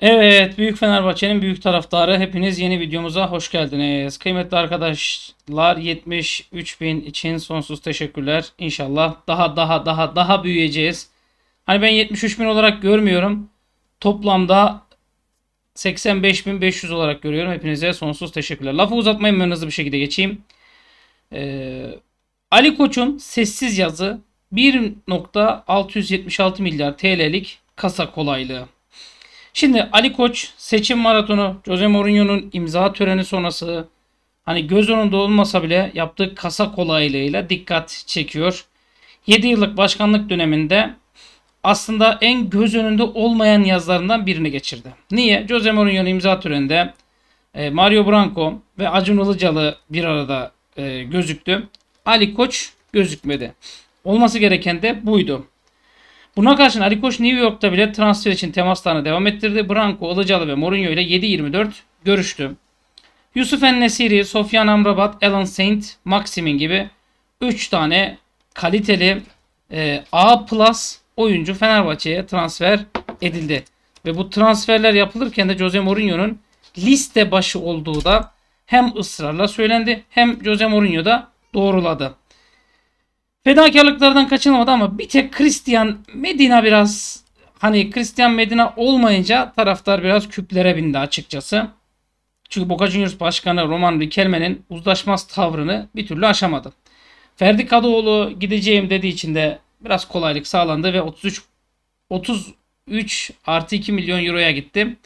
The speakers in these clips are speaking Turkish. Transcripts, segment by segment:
Evet, Büyük Fenerbahçe'nin büyük taraftarı. Hepiniz yeni videomuza hoş geldiniz. Kıymetli arkadaşlar, 73 bin için sonsuz teşekkürler. İnşallah daha daha daha daha büyüyeceğiz. Hani ben 73 bin olarak görmüyorum. Toplamda 85.500 olarak görüyorum. Hepinize sonsuz teşekkürler. Lafı uzatmayın ben hızlı bir şekilde geçeyim. Ee, Ali Koç'un sessiz yazı 1.676 milyar TL'lik kasa kolaylığı. Şimdi Ali Koç seçim maratonu Jose Mourinho'nun imza töreni sonrası hani göz önünde olmasa bile yaptığı kasa kolaylığıyla dikkat çekiyor. 7 yıllık başkanlık döneminde aslında en göz önünde olmayan yazlarından birini geçirdi. Niye? Jose Mourinho'nun imza töreninde e, Mario Branco ve Acun Ilıcalı bir arada e, gözüktü. Ali Koç gözükmedi. Olması gereken de buydu. Buna karşın Ali Koç New York'ta bile transfer için temaslarını devam ettirdi. Branco, Ilıcalı ve Mourinho ile 7-24 görüştü. Yusuf Ennesiri, Sofyan Amrabat, Alan Saint, Maximin gibi 3 tane kaliteli e, A plus oyuncu Fenerbahçe'ye transfer edildi. Ve bu transferler yapılırken de Jose Mourinho'nun liste başı olduğu da hem ısrarla söylendi hem Jose Mourinho da doğruladı. Fedakarlıklardan kaçınılmadı ama bir tek Christian Medina biraz hani Christian Medina olmayınca taraftar biraz küplere bindi açıkçası. Çünkü Boca Juniors Başkanı Roman Riquelme'nin uzlaşmaz tavrını bir türlü aşamadı. Ferdi Kadıoğlu gideceğim dediği için de biraz kolaylık sağlandı ve 33 33 artı 2 milyon euroya gitti.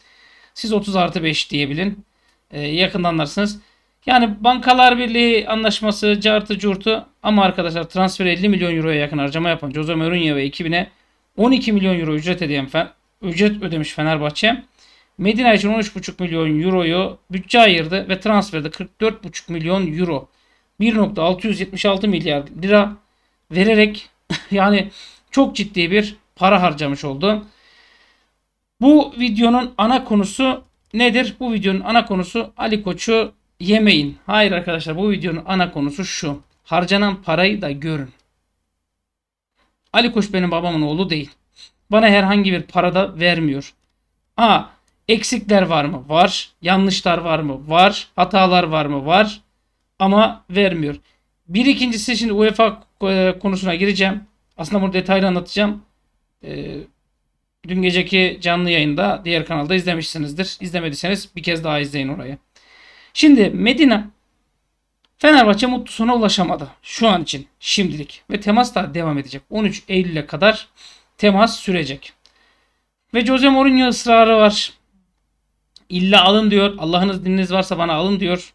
Siz 30 artı 5 diyebilin. Ee, yakındanlarsınız. Yani Bankalar Birliği anlaşması cartı curtu ama arkadaşlar transfer 50 milyon euroya yakın harcama yapan Jose Mourinho ve ekibine 12 milyon euro ücret ödeyen ücret ödemiş Fenerbahçe. Medina için 13,5 milyon euroyu bütçe ayırdı ve transferde 44,5 milyon euro 1.676 milyar lira vererek yani çok ciddi bir para harcamış oldu. Bu videonun ana konusu nedir? Bu videonun ana konusu Ali Koç'u yemeyin. Hayır arkadaşlar bu videonun ana konusu şu. Harcanan parayı da görün. Ali Koç benim babamın oğlu değil. Bana herhangi bir para da vermiyor. A. Eksikler var mı? Var. Yanlışlar var mı? Var. Hatalar var mı? Var. Ama vermiyor. Bir ikincisi şimdi UEFA e, konusuna gireceğim. Aslında bunu detaylı anlatacağım. E, dün geceki canlı yayında diğer kanalda izlemişsinizdir. İzlemediyseniz bir kez daha izleyin orayı. Şimdi Medina Fenerbahçe mutlu ulaşamadı şu an için şimdilik ve temas da devam edecek. 13 Eylül'e kadar temas sürecek. Ve Jose Mourinho ısrarı var. İlla alın diyor. Allah'ınız dininiz varsa bana alın diyor.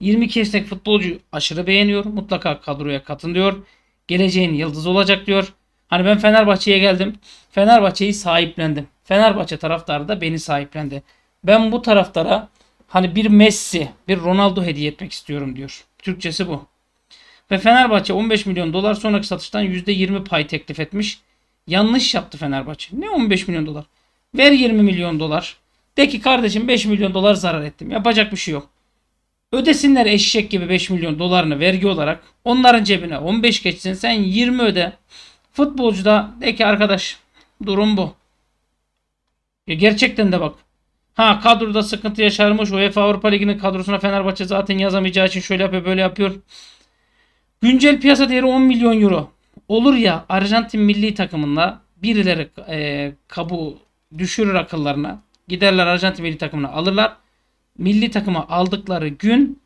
22 yaşındaki futbolcu aşırı beğeniyor. Mutlaka kadroya katın diyor. Geleceğin yıldızı olacak diyor. Hani ben Fenerbahçe'ye geldim. Fenerbahçe'yi sahiplendim. Fenerbahçe taraftarı da beni sahiplendi. Ben bu taraftara Hani bir Messi, bir Ronaldo hediye etmek istiyorum diyor. Türkçesi bu. Ve Fenerbahçe 15 milyon dolar sonraki satıştan %20 pay teklif etmiş. Yanlış yaptı Fenerbahçe. Ne 15 milyon dolar? Ver 20 milyon dolar. De ki kardeşim 5 milyon dolar zarar ettim. Yapacak bir şey yok. Ödesinler eşek gibi 5 milyon dolarını vergi olarak. Onların cebine 15 geçsin sen 20 öde. Futbolcu da de ki arkadaş durum bu. Ya gerçekten de bak Ha kadroda sıkıntı yaşarmış. UEFA Avrupa Ligi'nin kadrosuna Fenerbahçe zaten yazamayacağı için şöyle yapıyor böyle yapıyor. Güncel piyasa değeri 10 milyon euro. Olur ya Arjantin milli takımında birileri e, kabuğu düşürür akıllarına. Giderler Arjantin milli takımına alırlar. Milli takıma aldıkları gün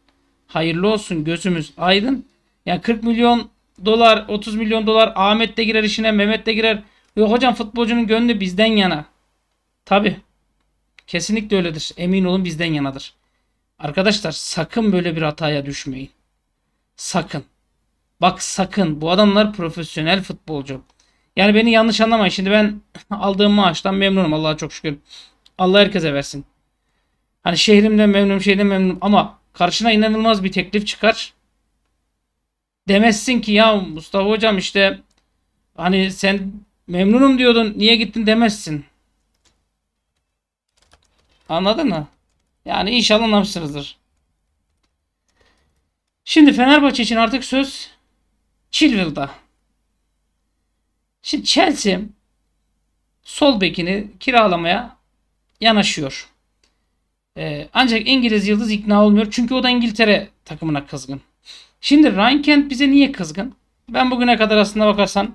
hayırlı olsun gözümüz aydın. Yani 40 milyon dolar 30 milyon dolar Ahmet de girer işine Mehmet de girer. Yok hocam futbolcunun gönlü bizden yana. Tabi. Kesinlikle öyledir. Emin olun bizden yanadır. Arkadaşlar sakın böyle bir hataya düşmeyin. Sakın. Bak sakın. Bu adamlar profesyonel futbolcu. Yani beni yanlış anlamayın. Şimdi ben aldığım maaştan memnunum. Allah'a çok şükür. Allah herkese versin. Hani şehrimden memnunum, şehrimden memnunum. Ama karşına inanılmaz bir teklif çıkar. Demezsin ki ya Mustafa hocam işte hani sen memnunum diyordun niye gittin demezsin. Anladın mı? Yani inşallah anlamışsınızdır. Şimdi Fenerbahçe için artık söz Chilwell'da. Şimdi Chelsea sol bekini kiralamaya yanaşıyor. Ee, ancak İngiliz yıldız ikna olmuyor. Çünkü o da İngiltere takımına kızgın. Şimdi Ryan Kent bize niye kızgın? Ben bugüne kadar aslında bakarsan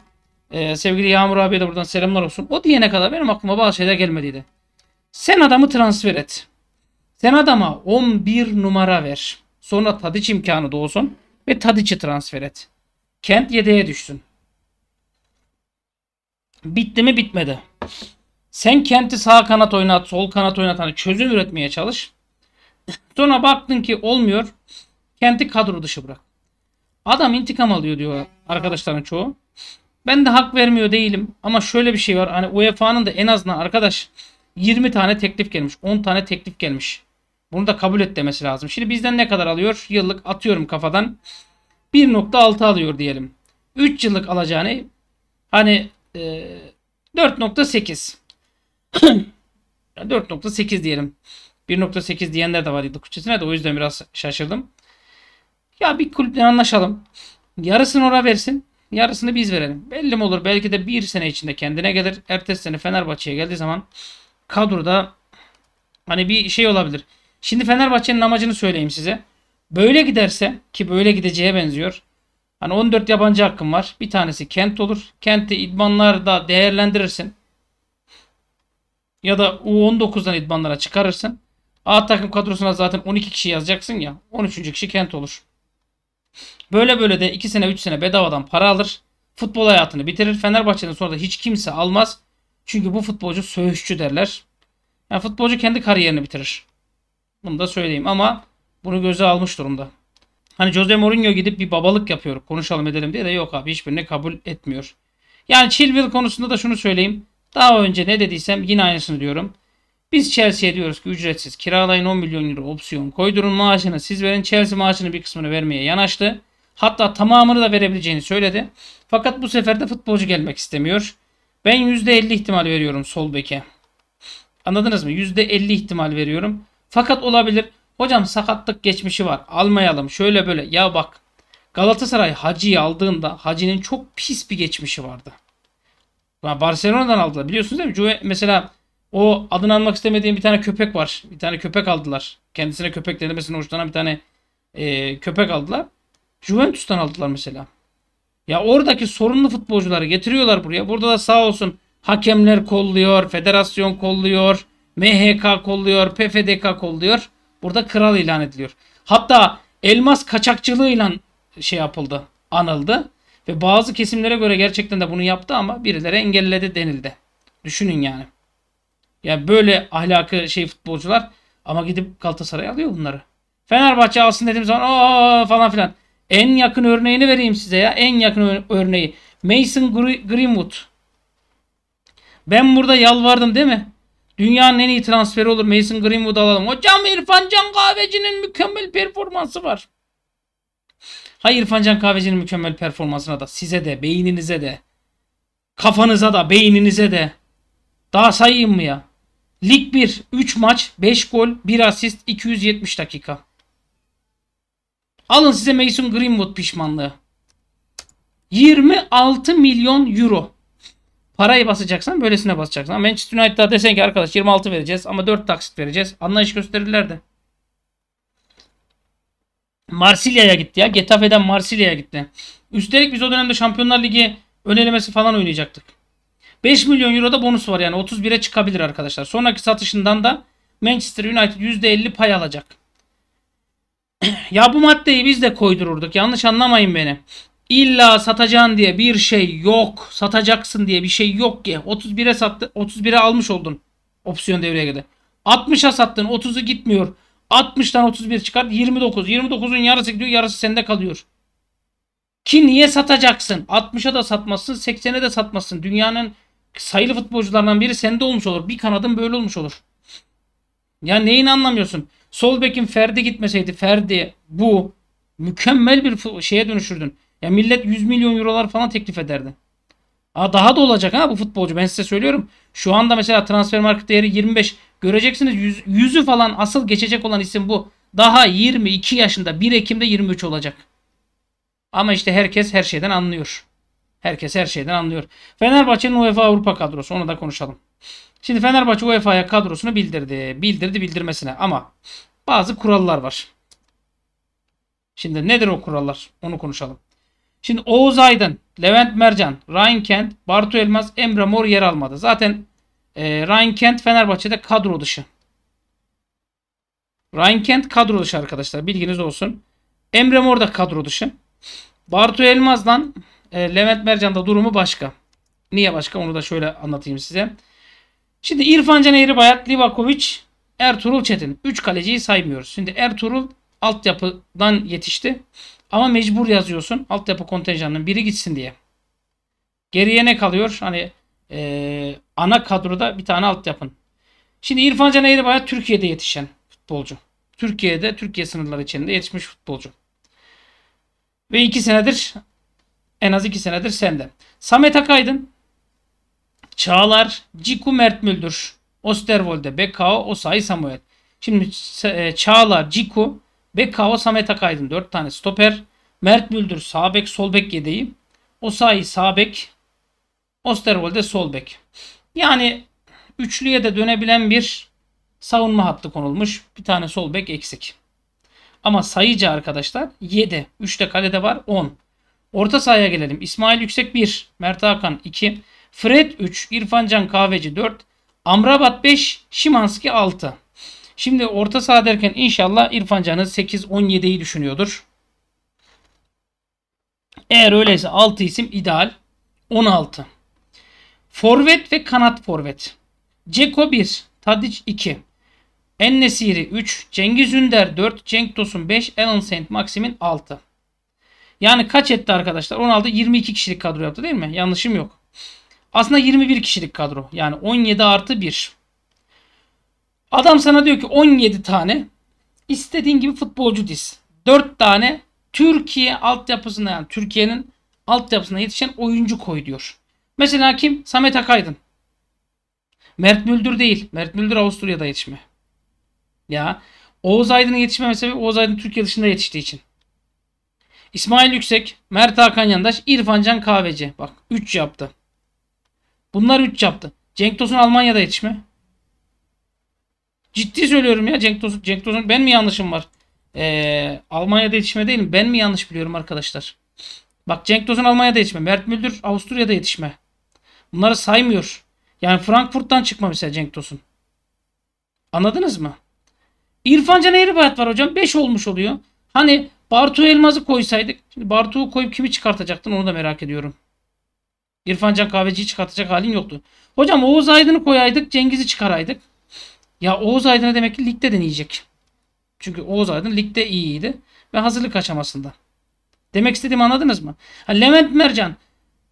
e, sevgili Yağmur abiye de buradan selamlar olsun. O diyene kadar benim aklıma bazı şeyler gelmediydi. Sen adamı transfer et. Sen adama 11 numara ver. Sonra Tadiç imkanı doğsun ve Tadiç'i transfer et. Kent yedeğe düşsün. Bitti mi bitmedi. Sen Kent'i sağ kanat oynat, sol kanat oynat. Hani çözüm üretmeye çalış. Sonra baktın ki olmuyor. Kent'i kadro dışı bırak. Adam intikam alıyor diyor arkadaşların çoğu. Ben de hak vermiyor değilim. Ama şöyle bir şey var. Hani UEFA'nın da en azından arkadaş 20 tane teklif gelmiş. 10 tane teklif gelmiş. Bunu da kabul et demesi lazım. Şimdi bizden ne kadar alıyor? Yıllık atıyorum kafadan. 1.6 alıyor diyelim. 3 yıllık alacağını hani e, 4.8 4.8 diyelim. 1.8 diyenler de var yıllık bütçesine de o yüzden biraz şaşırdım. Ya bir kulüple anlaşalım. Yarısını ona versin. Yarısını biz verelim. Belli mi olur? Belki de bir sene içinde kendine gelir. Ertesi sene Fenerbahçe'ye geldiği zaman kadroda hani bir şey olabilir. Şimdi Fenerbahçe'nin amacını söyleyeyim size. Böyle giderse ki böyle gideceğe benziyor. Hani 14 yabancı hakkım var. Bir tanesi Kent olur. Kent'i idmanlarda değerlendirirsin. Ya da U19'dan idmanlara çıkarırsın. A takım kadrosuna zaten 12 kişi yazacaksın ya. 13. kişi Kent olur. Böyle böyle de 2 sene 3 sene bedavadan para alır. Futbol hayatını bitirir. Fenerbahçe'den sonra da hiç kimse almaz. Çünkü bu futbolcu söğüşçü derler. Yani futbolcu kendi kariyerini bitirir. Bunu da söyleyeyim ama bunu göze almış durumda. Hani Jose Mourinho gidip bir babalık yapıyor. Konuşalım edelim diye de yok abi hiçbirini kabul etmiyor. Yani Chilwell konusunda da şunu söyleyeyim. Daha önce ne dediysem yine aynısını diyorum. Biz Chelsea'ye diyoruz ki ücretsiz kiralayın 10 milyon euro opsiyon koydurun maaşını siz verin. Chelsea maaşını bir kısmını vermeye yanaştı. Hatta tamamını da verebileceğini söyledi. Fakat bu sefer de futbolcu gelmek istemiyor. Ben %50 ihtimal veriyorum sol beke. Anladınız mı? %50 ihtimal veriyorum. Fakat olabilir. Hocam sakatlık geçmişi var. Almayalım. Şöyle böyle. Ya bak Galatasaray Hacı'yı aldığında Hacı'nın çok pis bir geçmişi vardı. Barcelona'dan aldılar. Biliyorsunuz değil mi? Juve mesela o adını almak istemediğim bir tane köpek var. Bir tane köpek aldılar. Kendisine köpek denemesine hoşlanan bir tane e, köpek aldılar. Juventus'tan aldılar mesela. Ya oradaki sorunlu futbolcuları getiriyorlar buraya. Burada da sağ olsun hakemler kolluyor, federasyon kolluyor, MHK kolluyor, PFDK kolluyor. Burada kral ilan ediliyor. Hatta elmas kaçakçılığı ilan şey yapıldı, anıldı. Ve bazı kesimlere göre gerçekten de bunu yaptı ama birileri engelledi denildi. Düşünün yani. Ya yani böyle ahlakı şey futbolcular ama gidip Galatasaray alıyor bunları. Fenerbahçe alsın dediğim zaman aa falan filan. En yakın örneğini vereyim size ya. En yakın örneği. Mason Greenwood. Ben burada yalvardım değil mi? Dünyanın en iyi transferi olur. Mason Greenwood alalım. Hocam İrfan Can Kahveci'nin mükemmel performansı var. Hayır İrfan Can Kahveci'nin mükemmel performansına da size de beyninize de kafanıza da beyninize de daha sayayım mı ya? Lig 1 3 maç 5 gol 1 asist 270 dakika. Alın size Mason Greenwood pişmanlığı. 26 milyon euro. Parayı basacaksan böylesine basacaksın. Manchester United'a desen ki arkadaş 26 vereceğiz ama 4 taksit vereceğiz. Anlayış gösterirler de. Marsilya'ya gitti ya. Getafe'den Marsilya'ya gitti. Üstelik biz o dönemde Şampiyonlar Ligi önelemesi falan oynayacaktık. 5 milyon euro da bonus var yani 31'e çıkabilir arkadaşlar. Sonraki satışından da Manchester United %50 pay alacak. ya bu maddeyi biz de koydururduk. Yanlış anlamayın beni. İlla satacaksın diye bir şey yok. Satacaksın diye bir şey yok ki. 31'e sattı. 31'e almış oldun. Opsiyon devreye girdi. 60'a sattın. 30'u gitmiyor. 60'tan 31 çıkar. 29. 29'un yarısı gidiyor. Yarısı sende kalıyor. Ki niye satacaksın? 60'a da satmazsın. 80'e de satmazsın. Dünyanın sayılı futbolcularından biri sende olmuş olur. Bir kanadın böyle olmuş olur. Ya neyini anlamıyorsun? Sol bekin Ferdi gitmeseydi Ferdi bu mükemmel bir şeye dönüşürdün. Ya millet 100 milyon eurolar falan teklif ederdi. Aa, daha da olacak ha bu futbolcu ben size söylüyorum. Şu anda mesela transfer market değeri 25. Göreceksiniz 100, 100'ü falan asıl geçecek olan isim bu. Daha 22 yaşında 1 Ekim'de 23 olacak. Ama işte herkes her şeyden anlıyor. Herkes her şeyden anlıyor. Fenerbahçe'nin UEFA Avrupa kadrosu onu da konuşalım. Şimdi Fenerbahçe UEFA'ya kadrosunu bildirdi. Bildirdi bildirmesine ama bazı kurallar var. Şimdi nedir o kurallar? Onu konuşalım. Şimdi Oğuz Aydın, Levent Mercan, Ryan Kent, Bartu Elmas, Emre Mor yer almadı. Zaten e, Ryan Kent Fenerbahçe'de kadro dışı. Ryan Kent kadro dışı arkadaşlar. Bilginiz olsun. Emre Mor da kadro dışı. Bartu Elmaz'dan e, Levent Mercan'da durumu başka. Niye başka onu da şöyle anlatayım size. Şimdi İrfan Can Eğribayat, Livakovic, Ertuğrul Çetin. 3 kaleciyi saymıyoruz. Şimdi Ertuğrul altyapıdan yetişti. Ama mecbur yazıyorsun. Altyapı kontenjanının biri gitsin diye. Geriye ne kalıyor? Hani e, ana kadroda bir tane altyapın. Şimdi İrfan Can Eğribayat Türkiye'de yetişen futbolcu. Türkiye'de, Türkiye sınırları içinde yetişmiş futbolcu. Ve iki senedir en az iki senedir sende. Samet Akaydın Çağlar, Ciku mertmüldür, Müldür, Osterwolde, Bekao, Osay, Samuel. Şimdi e, Çağlar, Ciku, Bekao, Samet Akaydın. 4 tane stoper. mertmüldür Müldür solbek bek, sol bek yedeği. Osterwolde solbek. Yani üçlüye de dönebilen bir savunma hattı konulmuş. Bir tane solbek eksik. Ama sayıcı arkadaşlar 7. 3 kalede var 10. Orta sahaya gelelim. İsmail Yüksek 1. Mert Hakan 2. Fred 3, İrfancan Kahveci 4, Amrabat 5, Şimanski 6. Şimdi orta saha derken inşallah İrfancan'ı 8-17'yi düşünüyordur. Eğer öyleyse 6 isim ideal. 16. Forvet ve kanat forvet. Ceko 1, Tadic 2, Ennesiri 3, Cengiz Ünder 4, Cenk Tosun 5, Alan Saint Maximin 6. Yani kaç etti arkadaşlar? 16 22 kişilik kadro yaptı değil mi? Yanlışım yok. Aslında 21 kişilik kadro. Yani 17 artı 1. Adam sana diyor ki 17 tane istediğin gibi futbolcu diz. 4 tane Türkiye altyapısına yani Türkiye'nin altyapısına yetişen oyuncu koy diyor. Mesela kim? Samet Akaydın. Mert Müldür değil. Mert Müldür Avusturya'da yetişme. Ya Oğuz Aydın'ın yetişmeme sebebi Oğuz Aydın Türkiye dışında yetiştiği için. İsmail Yüksek, Mert Hakan Yandaş, İrfan Can Kahveci. Bak 3 yaptı. Bunlar 3 yaptı. Cenk Tosun Almanya'da yetişme. Ciddi söylüyorum ya Cenk Tosun. Cenk Tosun ben mi yanlışım var? Ee, Almanya'da yetişme değilim. Ben mi yanlış biliyorum arkadaşlar? Bak Cenk Tosun Almanya'da yetişme. Mert Müldür Avusturya'da yetişme. Bunları saymıyor. Yani Frankfurt'tan çıkma mesela Cenk Tosun. Anladınız mı? İrfan Can Eğribayat var hocam. 5 olmuş oluyor. Hani Bartu Elmaz'ı koysaydık. Şimdi Bartu'yu koyup kimi çıkartacaktın onu da merak ediyorum. İrfan Can Kahveci'yi çıkartacak halin yoktu. Hocam Oğuz Aydın'ı koyaydık Cengiz'i çıkaraydık. Ya Oğuz aydını demek ki ligde deneyecek. Çünkü Oğuz Aydın ligde iyiydi. Ve hazırlık aşamasında. Demek istediğimi anladınız mı? Ha, Levent Mercan.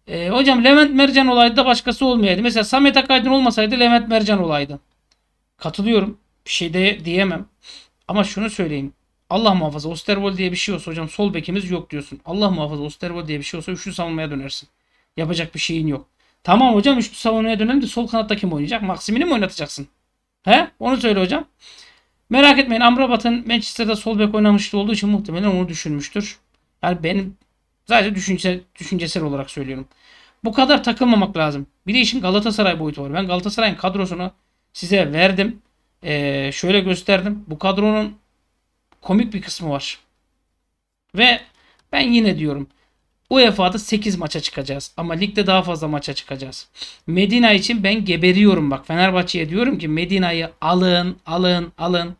E, hocam Levent Mercan olaydı da başkası olmayaydı. Mesela Samet Akaydın olmasaydı Levent Mercan olaydı. Katılıyorum. Bir şey de diyemem. Ama şunu söyleyeyim. Allah muhafaza Osterwol diye bir şey olsa hocam sol bekimiz yok diyorsun. Allah muhafaza Osterwol diye bir şey olsa üçlü savunmaya dönersin. Yapacak bir şeyin yok. Tamam hocam üçlü savunmaya dönelim de sol kanatta kim oynayacak? Maksimini mi oynatacaksın? He? Onu söyle hocam. Merak etmeyin Amrabat'ın Manchester'da sol bek oynamıştı olduğu için muhtemelen onu düşünmüştür. Yani benim sadece düşünce, düşüncesel olarak söylüyorum. Bu kadar takılmamak lazım. Bir de işin Galatasaray boyutu var. Ben Galatasaray'ın kadrosunu size verdim. Ee, şöyle gösterdim. Bu kadronun komik bir kısmı var. Ve ben yine diyorum. UEFA'da 8 maça çıkacağız ama ligde daha fazla maça çıkacağız. Medina için ben geberiyorum bak. Fenerbahçe'ye diyorum ki Medina'yı alın, alın, alın.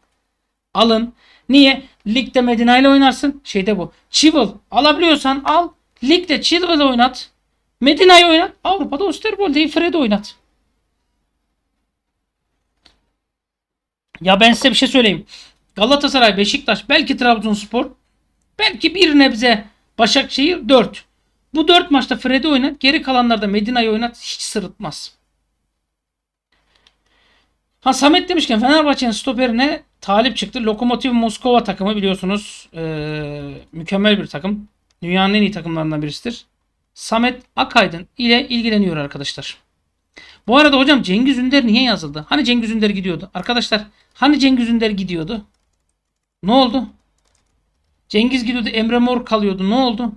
Alın. Niye? Ligde Medina ile oynarsın. Şeyde bu. Chival alabiliyorsan al. Ligde Chival'ı oynat. Medina'yı oynat. Avrupa'da Osterwold'e Fred oynat. Ya ben size bir şey söyleyeyim. Galatasaray, Beşiktaş, belki Trabzonspor, belki bir nebze Başakşehir 4. Bu 4 maçta Fred'i oynat. Geri kalanlarda Medina'yı oynat. Hiç sırıtmaz. Ha Samet demişken Fenerbahçe'nin stoperine talip çıktı. Lokomotiv Moskova takımı biliyorsunuz ee, mükemmel bir takım. Dünyanın en iyi takımlarından birisidir. Samet Akaydın ile ilgileniyor arkadaşlar. Bu arada hocam Cengiz Ünder niye yazıldı? Hani Cengiz Ünder gidiyordu? Arkadaşlar hani Cengiz Ünder gidiyordu? Ne oldu? Cengiz gidiyordu Emre Mor kalıyordu. Ne oldu?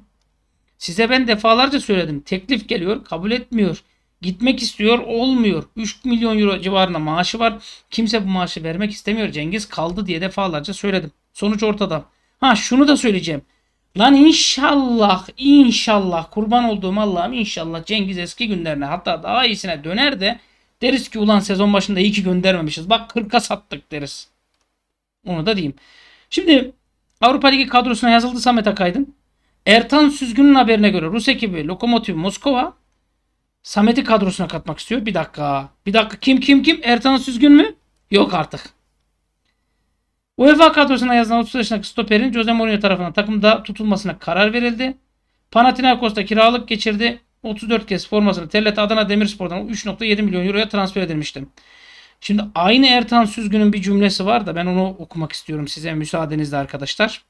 Size ben defalarca söyledim. Teklif geliyor kabul etmiyor. Gitmek istiyor olmuyor. 3 milyon euro civarında maaşı var. Kimse bu maaşı vermek istemiyor. Cengiz kaldı diye defalarca söyledim. Sonuç ortada. Ha şunu da söyleyeceğim. Lan inşallah inşallah kurban olduğum Allah'ım inşallah Cengiz eski günlerine hatta daha iyisine döner de deriz ki ulan sezon başında iyi ki göndermemişiz. Bak 40'a sattık deriz. Onu da diyeyim. Şimdi Avrupa Ligi kadrosuna yazıldı Samet Akaydın. Ertan Süzgün'ün haberine göre Rus ekibi Lokomotiv Moskova Samet'i kadrosuna katmak istiyor. Bir dakika. Bir dakika. Kim kim kim? Ertan Süzgün mü? Yok artık. UEFA kadrosuna yazılan 30 yaşındaki stoperin Jose Mourinho tarafından takımda tutulmasına karar verildi. Panathinaikos'ta kiralık geçirdi. 34 kez formasını Tellet Adana Demirspor'dan 3.7 milyon euroya transfer edilmişti. Şimdi aynı Ertan Süzgün'ün bir cümlesi var da ben onu okumak istiyorum size müsaadenizle arkadaşlar.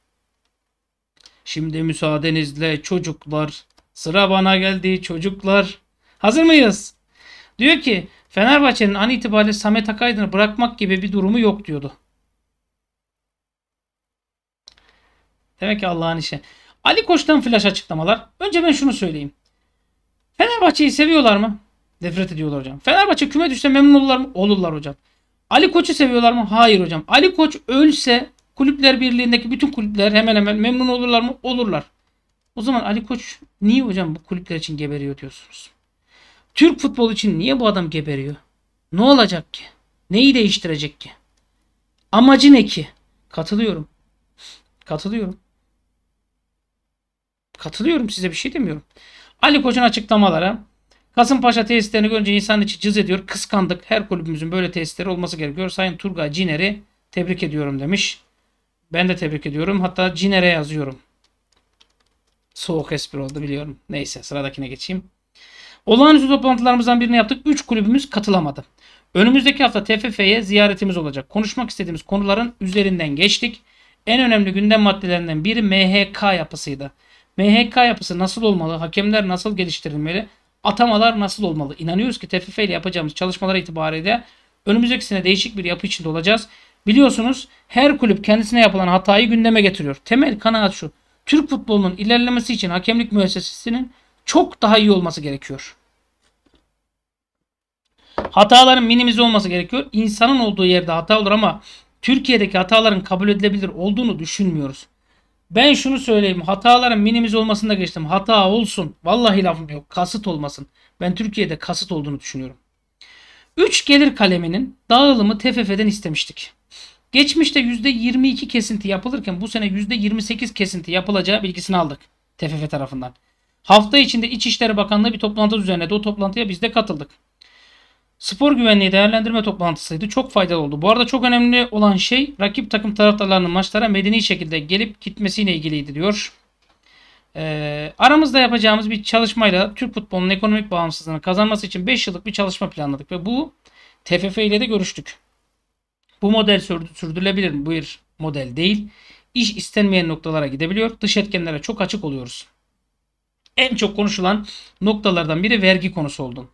Şimdi müsaadenizle çocuklar sıra bana geldi çocuklar. Hazır mıyız? Diyor ki Fenerbahçe'nin an itibariyle Samet Akaydın'ı bırakmak gibi bir durumu yok diyordu. Demek ki Allah'ın işi. Ali Koç'tan flash açıklamalar. Önce ben şunu söyleyeyim. Fenerbahçe'yi seviyorlar mı? Nefret ediyorlar hocam. Fenerbahçe küme düşse memnun olurlar mı? Olurlar hocam. Ali Koç'u seviyorlar mı? Hayır hocam. Ali Koç ölse kulüpler birliğindeki bütün kulüpler hemen hemen memnun olurlar mı? Olurlar. O zaman Ali Koç niye hocam bu kulüpler için geberiyor diyorsunuz? Türk futbolu için niye bu adam geberiyor? Ne olacak ki? Neyi değiştirecek ki? Amacı ne ki? Katılıyorum. Katılıyorum. Katılıyorum size bir şey demiyorum. Ali Koç'un açıklamaları. Kasımpaşa tesislerini görünce insan içi cız ediyor. Kıskandık. Her kulübümüzün böyle tesisleri olması gerekiyor. Sayın Turgay Ciner'i tebrik ediyorum demiş. Ben de tebrik ediyorum. Hatta Ciner'e yazıyorum. Soğuk espri oldu biliyorum. Neyse sıradakine geçeyim. Olağanüstü toplantılarımızdan birini yaptık. 3 kulübümüz katılamadı. Önümüzdeki hafta TFF'ye ziyaretimiz olacak. Konuşmak istediğimiz konuların üzerinden geçtik. En önemli gündem maddelerinden biri MHK yapısıydı. MHK yapısı nasıl olmalı? Hakemler nasıl geliştirilmeli? atamalar nasıl olmalı? İnanıyoruz ki TFF ile yapacağımız çalışmalar itibariyle önümüzdeki sene değişik bir yapı içinde olacağız. Biliyorsunuz her kulüp kendisine yapılan hatayı gündeme getiriyor. Temel kanaat şu. Türk futbolunun ilerlemesi için hakemlik müessesesinin çok daha iyi olması gerekiyor. Hataların minimize olması gerekiyor. İnsanın olduğu yerde hata olur ama Türkiye'deki hataların kabul edilebilir olduğunu düşünmüyoruz. Ben şunu söyleyeyim. Hataların minimiz olmasında geçtim. Hata olsun. Vallahi lafım yok. Kasıt olmasın. Ben Türkiye'de kasıt olduğunu düşünüyorum. 3 gelir kaleminin dağılımı TFF'den istemiştik. Geçmişte %22 kesinti yapılırken bu sene %28 kesinti yapılacağı bilgisini aldık TFF tarafından. Hafta içinde İçişleri Bakanlığı bir toplantı düzenledi. O toplantıya biz de katıldık. Spor güvenliği değerlendirme toplantısıydı. Çok faydalı oldu. Bu arada çok önemli olan şey rakip takım taraftarlarının maçlara medeni şekilde gelip gitmesiyle ilgiliydi diyor. Ee, aramızda yapacağımız bir çalışmayla Türk futbolunun ekonomik bağımsızlığını kazanması için 5 yıllık bir çalışma planladık ve bu TFF ile de görüştük. Bu model sürdürülebilir bir model değil. İş istenmeyen noktalara gidebiliyor. Dış etkenlere çok açık oluyoruz. En çok konuşulan noktalardan biri vergi konusu oldu.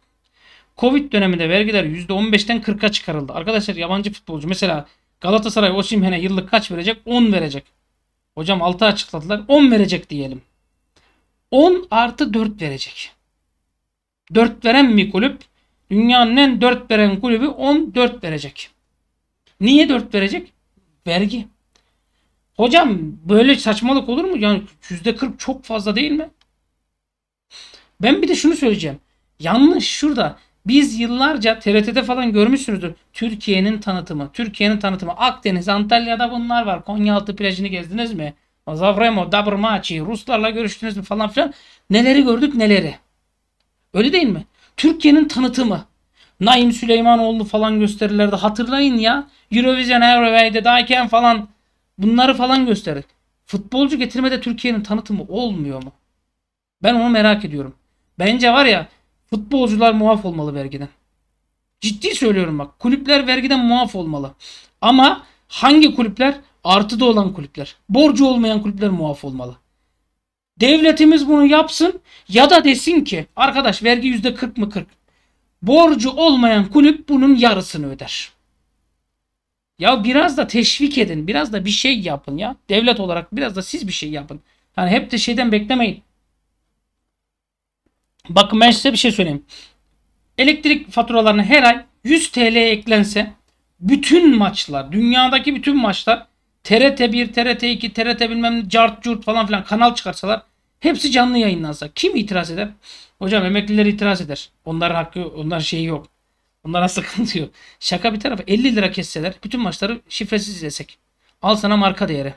Covid döneminde vergiler %15'ten 40'a çıkarıldı. Arkadaşlar yabancı futbolcu mesela Galatasaray Osimhen'e yıllık kaç verecek? 10 verecek. Hocam 6 açıkladılar. 10 verecek diyelim. 10 artı 4 verecek. 4 veren bir kulüp? Dünyanın en 4 veren kulübü 10 4 verecek. Niye 4 verecek? Vergi. Hocam böyle saçmalık olur mu? Yani %40 çok fazla değil mi? Ben bir de şunu söyleyeceğim. Yanlış şurada. Biz yıllarca TRT'de falan görmüşsünüzdür. Türkiye'nin tanıtımı. Türkiye'nin tanıtımı. Akdeniz, Antalya'da bunlar var. Konyaaltı plajını gezdiniz mi? Zavremo, Dabrmaçi, Ruslarla görüştünüz mü falan filan. Neleri gördük neleri. Öyle değil mi? Türkiye'nin tanıtımı. Naim Süleymanoğlu falan gösterilerde hatırlayın ya. Eurovision Airway'de dayken falan bunları falan gösterdik. Futbolcu getirmede Türkiye'nin tanıtımı olmuyor mu? Ben onu merak ediyorum. Bence var ya Futbolcular muaf olmalı vergiden. Ciddi söylüyorum bak. Kulüpler vergiden muaf olmalı. Ama hangi kulüpler? Artıda olan kulüpler. Borcu olmayan kulüpler muaf olmalı. Devletimiz bunu yapsın ya da desin ki arkadaş vergi yüzde 40 mı 40? Borcu olmayan kulüp bunun yarısını öder. Ya biraz da teşvik edin. Biraz da bir şey yapın ya. Devlet olarak biraz da siz bir şey yapın. Yani hep de şeyden beklemeyin. Bakın ben size bir şey söyleyeyim. Elektrik faturalarına her ay 100 TL eklense bütün maçlar, dünyadaki bütün maçlar TRT 1, TRT 2, TRT bilmem cart curt falan filan kanal çıkarsalar hepsi canlı yayınlansa kim itiraz eder? Hocam emekliler itiraz eder. Onların hakkı, onlar şeyi yok. Onlara sıkıntı yok. Şaka bir tarafa 50 lira kesseler bütün maçları şifresiz izlesek. Al sana marka değeri.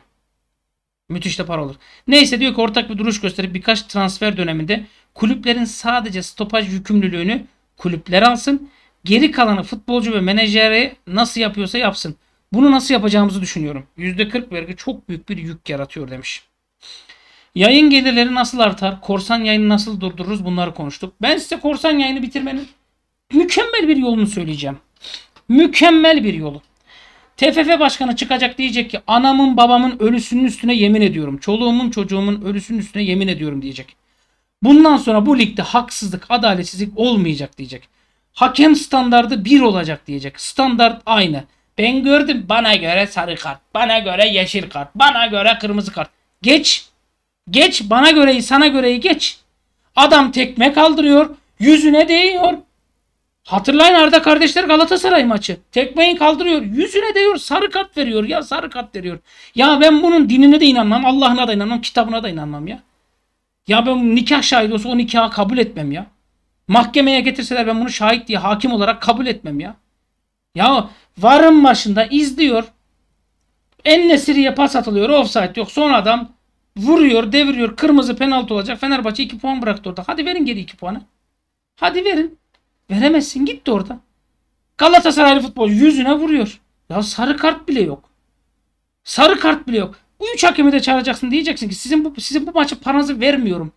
Müthiş de para olur. Neyse diyor ki ortak bir duruş gösterip birkaç transfer döneminde kulüplerin sadece stopaj yükümlülüğünü kulüpler alsın. Geri kalanı futbolcu ve menajeri nasıl yapıyorsa yapsın. Bunu nasıl yapacağımızı düşünüyorum. %40 vergi çok büyük bir yük yaratıyor demiş. Yayın gelirleri nasıl artar? Korsan yayını nasıl durdururuz? Bunları konuştuk. Ben size korsan yayını bitirmenin mükemmel bir yolunu söyleyeceğim. Mükemmel bir yolu. TFF başkanı çıkacak diyecek ki anamın babamın ölüsünün üstüne yemin ediyorum. Çoluğumun çocuğumun ölüsünün üstüne yemin ediyorum diyecek. Bundan sonra bu ligde haksızlık, adaletsizlik olmayacak diyecek. Hakem standardı bir olacak diyecek. Standart aynı. Ben gördüm bana göre sarı kart, bana göre yeşil kart, bana göre kırmızı kart. Geç. Geç bana göreyi sana göreyi geç. Adam tekme kaldırıyor, yüzüne değiyor. Hatırlayın Arda kardeşler Galatasaray maçı. Tekmeyi kaldırıyor. Yüzüne diyor Sarı kart veriyor ya. Sarı kart veriyor. Ya ben bunun dinine de inanmam. Allah'ına da inanmam. Kitabına da inanmam ya. Ya ben nikah şahidi olsa o nikahı kabul etmem ya. Mahkemeye getirseler ben bunu şahit diye hakim olarak kabul etmem ya. Ya varın başında izliyor. En Nesiri'ye pas atılıyor. Offside yok. Son adam vuruyor, deviriyor. Kırmızı penaltı olacak. Fenerbahçe 2 puan bıraktı orada. Hadi verin geri 2 puanı. Hadi verin. Veremezsin git de orada. Galatasaraylı futbolcu yüzüne vuruyor. Ya sarı kart bile yok. Sarı kart bile yok. Bu üç hakemi de çağıracaksın diyeceksin ki sizin bu sizin bu maçı paranızı vermiyorum.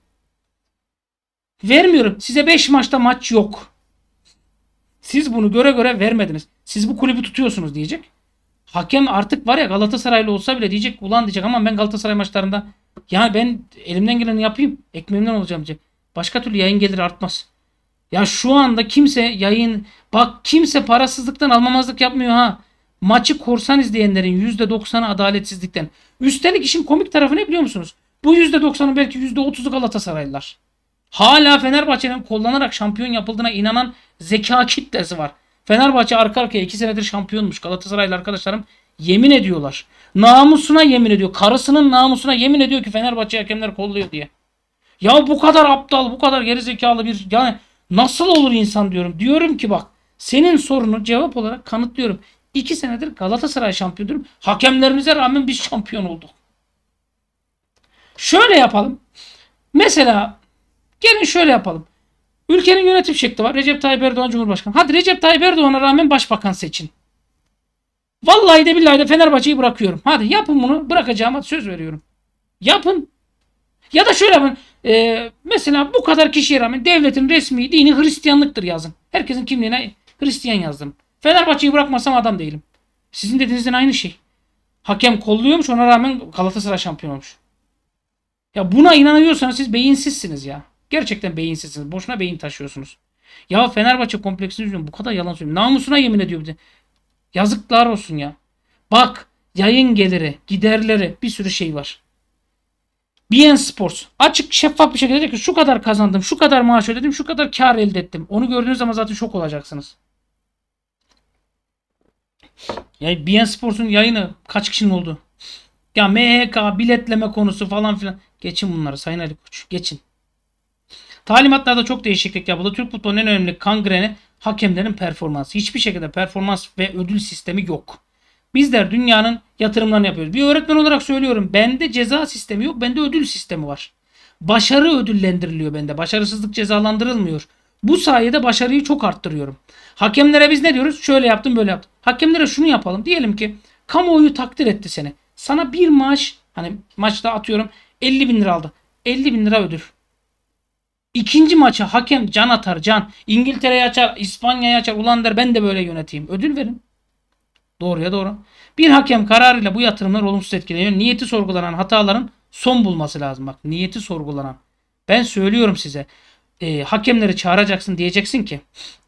Vermiyorum. Size beş maçta maç yok. Siz bunu göre göre vermediniz. Siz bu kulübü tutuyorsunuz diyecek. Hakem artık var ya Galatasaraylı olsa bile diyecek ulan diyecek ama ben Galatasaray maçlarında yani ben elimden geleni yapayım. Ekmeğimden olacağım diyecek. Başka türlü yayın gelir artmaz. Ya şu anda kimse yayın bak kimse parasızlıktan almamazlık yapmıyor ha. Maçı korsan izleyenlerin %90'ı adaletsizlikten. Üstelik işin komik tarafı ne biliyor musunuz? Bu %90'ın belki %30'u Galatasaraylılar. Hala Fenerbahçe'nin kullanarak şampiyon yapıldığına inanan zeka kitlesi var. Fenerbahçe arka arkaya 2 senedir şampiyonmuş. Galatasaraylı arkadaşlarım yemin ediyorlar. Namusuna yemin ediyor. Karısının namusuna yemin ediyor ki Fenerbahçe hakemler kolluyor diye. Ya bu kadar aptal, bu kadar gerizekalı bir yani Nasıl olur insan diyorum. Diyorum ki bak senin sorunu cevap olarak kanıtlıyorum. İki senedir Galatasaray şampiyonudur. Hakemlerimize rağmen biz şampiyon olduk. Şöyle yapalım. Mesela gelin şöyle yapalım. Ülkenin yönetim şekli var. Recep Tayyip Erdoğan Cumhurbaşkanı. Hadi Recep Tayyip Erdoğan'a rağmen başbakan seçin. Vallahi de billahi de Fenerbahçe'yi bırakıyorum. Hadi yapın bunu. Bırakacağıma söz veriyorum. Yapın. Ya da şöyle yapın. Ee, mesela bu kadar kişiye rağmen devletin resmi dini Hristiyanlıktır yazın. Herkesin kimliğine Hristiyan yazdım. Fenerbahçe'yi bırakmasam adam değilim. Sizin dediğinizden aynı şey. Hakem kolluyormuş ona rağmen Galatasaray şampiyon olmuş. Ya buna inanıyorsanız siz beyinsizsiniz ya. Gerçekten beyinsizsiniz. Boşuna beyin taşıyorsunuz. Ya Fenerbahçe kompleksini üzülüyorum. Bu kadar yalan söylüyorum. Namusuna yemin ediyor bir de. Yazıklar olsun ya. Bak yayın geliri, giderleri bir sürü şey var. BN Sports açık şeffaf bir şekilde diyecek ki şu kadar kazandım, şu kadar maaş ödedim, şu kadar kar elde ettim. Onu gördüğünüz zaman zaten şok olacaksınız. Yani BN Sports'un yayını kaç kişinin oldu? Ya MHK biletleme konusu falan filan. Geçin bunları Sayın Ali Koç. Geçin. Talimatlarda çok değişiklik yapıldı. Türk futbolunun en önemli kangreni hakemlerin performansı. Hiçbir şekilde performans ve ödül sistemi yok. Bizler dünyanın yatırımlarını yapıyoruz. Bir öğretmen olarak söylüyorum. Bende ceza sistemi yok. Bende ödül sistemi var. Başarı ödüllendiriliyor bende. Başarısızlık cezalandırılmıyor. Bu sayede başarıyı çok arttırıyorum. Hakemlere biz ne diyoruz? Şöyle yaptım böyle yaptım. Hakemlere şunu yapalım. Diyelim ki kamuoyu takdir etti seni. Sana bir maaş hani maçta atıyorum 50 bin lira aldı. 50 bin lira ödül. İkinci maça hakem can atar can. İngiltere'yi açar, İspanya'yı açar. Ulan der ben de böyle yöneteyim. Ödül verin. Doğruya doğru. Bir hakem kararıyla bu yatırımlar olumsuz etkileniyor. Niyeti sorgulanan hataların son bulması lazım. Bak niyeti sorgulanan. Ben söylüyorum size. E, hakemleri çağıracaksın diyeceksin ki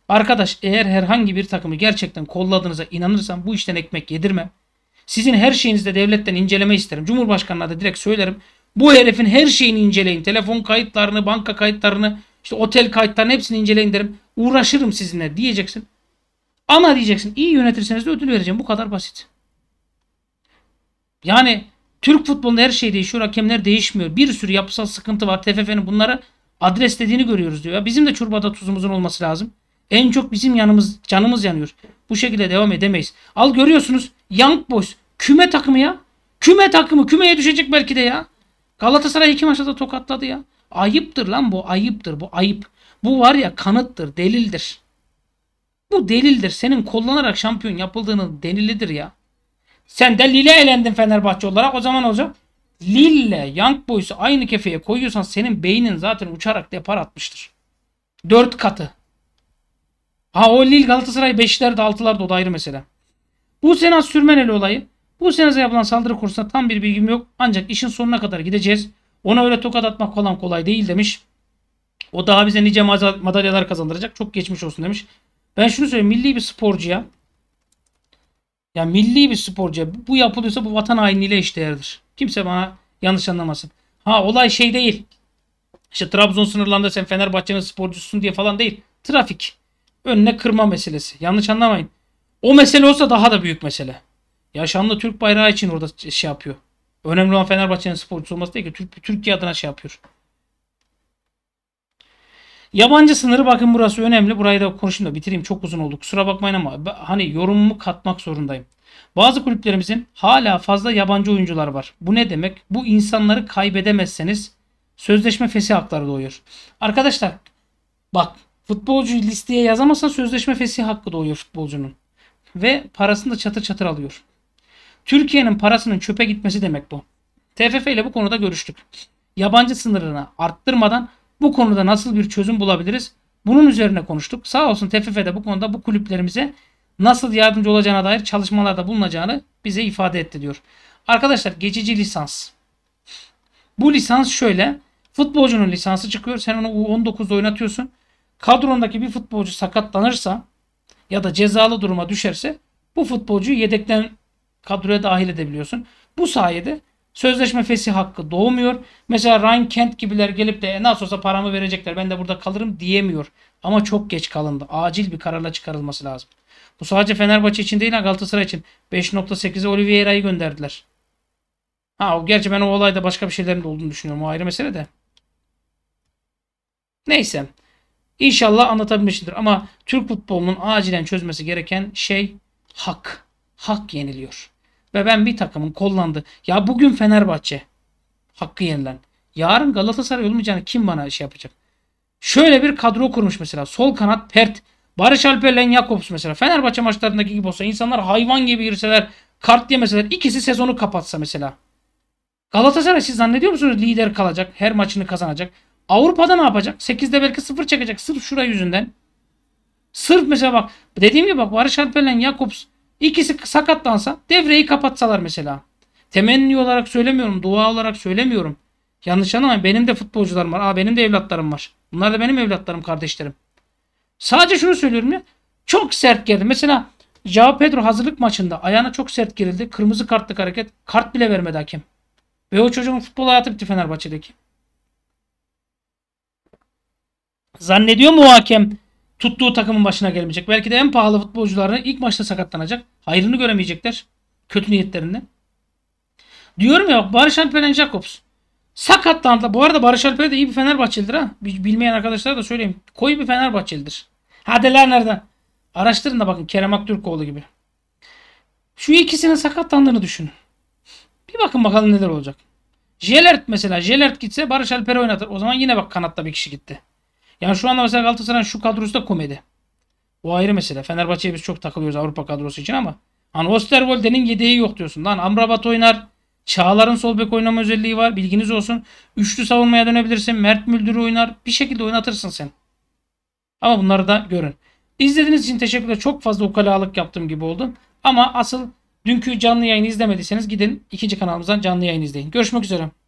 arkadaş eğer herhangi bir takımı gerçekten kolladığınıza inanırsan bu işten ekmek yedirme. Sizin her şeyinizde devletten inceleme isterim. Cumhurbaşkanına da direkt söylerim. Bu herifin her şeyini inceleyin. Telefon kayıtlarını, banka kayıtlarını, işte otel kayıtlarını hepsini inceleyin derim. Uğraşırım sizinle diyeceksin. Ama diyeceksin iyi yönetirseniz de ödül vereceğim. Bu kadar basit. Yani Türk futbolunda her şey değişiyor. Hakemler değişmiyor. Bir sürü yapısal sıkıntı var. TFF'nin bunları adreslediğini görüyoruz diyor. Ya bizim de çorbada tuzumuzun olması lazım. En çok bizim yanımız canımız yanıyor. Bu şekilde devam edemeyiz. Al görüyorsunuz Young Boys küme takımı ya. Küme takımı kümeye düşecek belki de ya. Galatasaray iki maçta da tokatladı ya. Ayıptır lan bu ayıptır bu ayıp. Bu var ya kanıttır delildir. Bu delildir. Senin kullanarak şampiyon yapıldığının delilidir ya. Sen de Lille elendin Fenerbahçe olarak. O zaman olacak. Lille Young Boys'u aynı kefeye koyuyorsan senin beynin zaten uçarak depar atmıştır. Dört katı. Ha o Lille Galatasaray beşlerde altılarda o da ayrı mesela. Bu sene Sürmeneli olayı. Bu sene yapılan saldırı kursuna tam bir bilgim yok. Ancak işin sonuna kadar gideceğiz. Ona öyle tokat atmak falan kolay değil demiş. O daha bize nice madalyalar kazandıracak. Çok geçmiş olsun demiş. Ben şunu söyleyeyim. Milli bir sporcuya ya milli bir sporcuya bu yapılıyorsa bu vatan hainliğiyle eşdeğerdir. Kimse bana yanlış anlamasın. Ha olay şey değil. İşte Trabzon sınırlarında sen Fenerbahçe'nin sporcusun diye falan değil. Trafik. Önüne kırma meselesi. Yanlış anlamayın. O mesele olsa daha da büyük mesele. Ya Türk bayrağı için orada şey yapıyor. Önemli olan Fenerbahçe'nin sporcusu olması değil ki. Türkiye adına şey yapıyor. Yabancı sınırı bakın burası önemli. Burayı da konuşayım da bitireyim. Çok uzun oldu. Kusura bakmayın ama hani yorumumu katmak zorundayım. Bazı kulüplerimizin hala fazla yabancı oyuncular var. Bu ne demek? Bu insanları kaybedemezseniz sözleşme fesi hakları doğuyor. Arkadaşlar bak futbolcu listeye yazamazsan sözleşme fesi hakkı doğuyor futbolcunun. Ve parasını da çatır çatır alıyor. Türkiye'nin parasının çöpe gitmesi demek bu. TFF ile bu konuda görüştük. Yabancı sınırını arttırmadan bu konuda nasıl bir çözüm bulabiliriz? Bunun üzerine konuştuk. Sağ olsun TFF'de bu konuda bu kulüplerimize nasıl yardımcı olacağına dair çalışmalarda bulunacağını bize ifade etti diyor. Arkadaşlar geçici lisans. Bu lisans şöyle. Futbolcunun lisansı çıkıyor. Sen onu U19'da oynatıyorsun. Kadrondaki bir futbolcu sakatlanırsa ya da cezalı duruma düşerse bu futbolcuyu yedekten kadroya dahil edebiliyorsun. Bu sayede Sözleşme fesih hakkı doğmuyor. Mesela Ryan Kent gibiler gelip de e, nasıl olsa paramı verecekler ben de burada kalırım diyemiyor. Ama çok geç kalındı. Acil bir kararla çıkarılması lazım. Bu sadece Fenerbahçe için değil Galatasaray için. 5.8'e Oliveira'yı gönderdiler. Ha o gerçi ben o olayda başka bir şeylerin de olduğunu düşünüyorum. O ayrı mesele de. Neyse. İnşallah anlatabilmiştir. Ama Türk futbolunun acilen çözmesi gereken şey hak. Hak yeniliyor. Ve ben bir takımın kullandı. Ya bugün Fenerbahçe hakkı yenilen. Yarın Galatasaray olmayacağını kim bana şey yapacak? Şöyle bir kadro kurmuş mesela. Sol kanat Pert, Barış Alper, Len mesela. Fenerbahçe maçlarındaki gibi olsa insanlar hayvan gibi girseler, kart yemeseler, ikisi sezonu kapatsa mesela. Galatasaray siz zannediyor musunuz lider kalacak, her maçını kazanacak? Avrupa'da ne yapacak? 8'de belki 0 çekecek sırf şura yüzünden. Sırf mesela bak dediğim gibi bak Barış Alper'le Jakobs İkisi sakatlansa devreyi kapatsalar mesela. Temenni olarak söylemiyorum. Dua olarak söylemiyorum. Yanlış anlamayın. Benim de futbolcularım var. Aa, benim de evlatlarım var. Bunlar da benim evlatlarım kardeşlerim. Sadece şunu söylüyorum ya. Çok sert geldi. Mesela Jao Pedro hazırlık maçında ayağına çok sert girildi. Kırmızı kartlık hareket. Kart bile vermedi hakem. Ve o çocuğun futbol hayatı bitti Fenerbahçe'deki. Zannediyor mu o hakem tuttuğu takımın başına gelmeyecek. Belki de en pahalı futbolcularını ilk maçta sakatlanacak. Hayrını göremeyecekler. Kötü niyetlerinden. Diyorum ya Barış Alperen Jacobs. Sakatlandı. Bu arada Barış Alper de iyi bir Fenerbahçelidir ha. Bilmeyen arkadaşlara da söyleyeyim. Koyu bir Fenerbahçelidir. Hadi lan nereden? Araştırın da bakın Kerem Aktürkoğlu gibi. Şu ikisinin sakatlandığını düşünün. Bir bakın bakalım neler olacak. Jelert mesela. Jelert gitse Barış Alper oynatır. O zaman yine bak kanatta bir kişi gitti. Yani şu anda mesela Galatasaray şu kadrosu da komedi. O ayrı mesele. Fenerbahçe'ye biz çok takılıyoruz Avrupa kadrosu için ama hani Osterwolde'nin yedeği yok diyorsun. Lan Amrabat oynar. Çağlar'ın sol bek oynama özelliği var. Bilginiz olsun. Üçlü savunmaya dönebilirsin. Mert Müldür oynar. Bir şekilde oynatırsın sen. Ama bunları da görün. İzlediğiniz için teşekkürler. Çok fazla ukalalık yaptığım gibi oldu. Ama asıl dünkü canlı yayını izlemediyseniz gidin ikinci kanalımızdan canlı yayın izleyin. Görüşmek üzere.